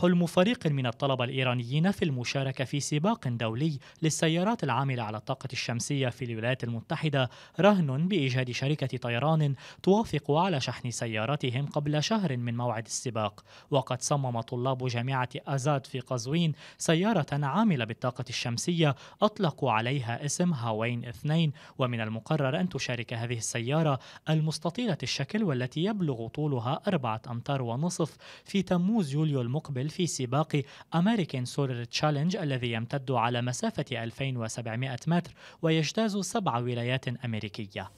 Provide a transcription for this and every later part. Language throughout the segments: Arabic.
حلم فريق من الطلبة الإيرانيين في المشاركة في سباق دولي للسيارات العاملة على الطاقة الشمسية في الولايات المتحدة رهن بإيجاد شركة طيران توافق على شحن سياراتهم قبل شهر من موعد السباق وقد صمم طلاب جامعة أزاد في قزوين سيارة عاملة بالطاقة الشمسية أطلقوا عليها اسم هاوين اثنين ومن المقرر أن تشارك هذه السيارة المستطيلة الشكل والتي يبلغ طولها أربعة أمتار ونصف في تموز يوليو المقبل في سباق أمريكان سولر تشالنج الذي يمتد على مسافة 2700 متر ويجتاز سبع ولايات أمريكية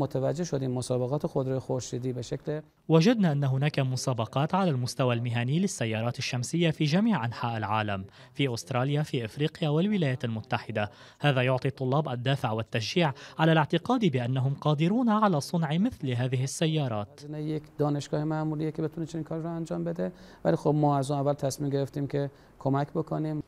متوجه شدیم مسابقات خودروی خورشیدی به شکل وجدنا أن هناك مسابقات على المستوى المهني للسيارات الشمسية في جميع أنحاء العالم في أستراليا في إفريقيا والولايات المتحدة هذا يعطي الطلاب الدافع والتشجيع على الاعتقاد بأنهم قادرون على صنع مثل هذه السيارات یک دانشگاه معمولیه که بتونه چنین کار رو انجام بده ولی خب ما از اول تصمیم گرفتیم که کمک بکنیم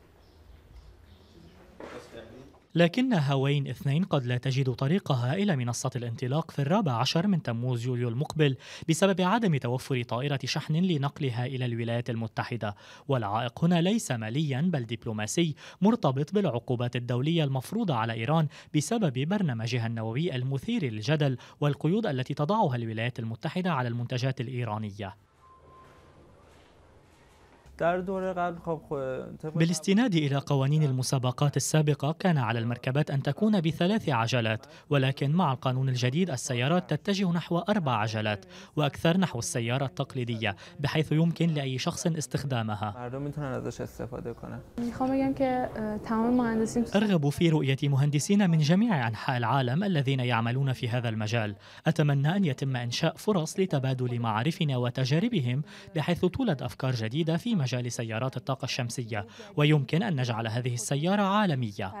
لكن هوين اثنين قد لا تجد طريقها إلى منصة الانطلاق في الرابع عشر من تموز يوليو المقبل بسبب عدم توفر طائرة شحن لنقلها إلى الولايات المتحدة والعائق هنا ليس ماليا بل دبلوماسي مرتبط بالعقوبات الدولية المفروضة على إيران بسبب برنامجها النووي المثير للجدل والقيود التي تضعها الولايات المتحدة على المنتجات الإيرانية بالاستناد إلى قوانين المسابقات السابقة كان على المركبات أن تكون بثلاث عجلات ولكن مع القانون الجديد السيارات تتجه نحو أربع عجلات وأكثر نحو السيارة التقليدية بحيث يمكن لأي شخص استخدامها اه، أرغب في رؤية مهندسين من جميع أنحاء العالم الذين يعملون في هذا المجال أتمنى أن يتم إنشاء فرص لتبادل معارفنا وتجاربهم بحيث تولد أفكار جديدة في مجال مجال سيارات الطاقة الشمسية ويمكن أن نجعل هذه السيارة عالمية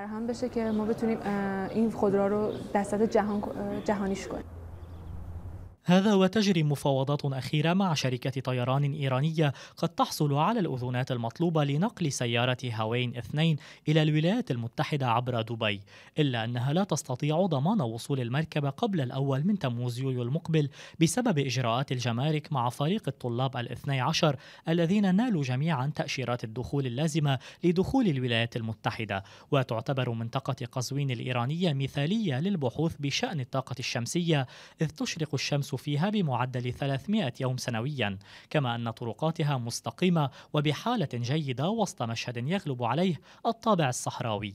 هذا وتجري مفاوضات أخيرة مع شركة طيران إيرانية قد تحصل على الأذونات المطلوبة لنقل سيارة هاوين اثنين إلى الولايات المتحدة عبر دبي إلا أنها لا تستطيع ضمان وصول المركبة قبل الأول من تموز يوليو المقبل بسبب إجراءات الجمارك مع فريق الطلاب الاثني عشر الذين نالوا جميعا تأشيرات الدخول اللازمة لدخول الولايات المتحدة وتعتبر منطقة قزوين الإيرانية مثالية للبحوث بشأن الطاقة الشمسية إذ تشرق الشمس فيها بمعدل 300 يوم سنويا كما أن طرقاتها مستقيمة وبحالة جيدة وسط مشهد يغلب عليه الطابع الصحراوي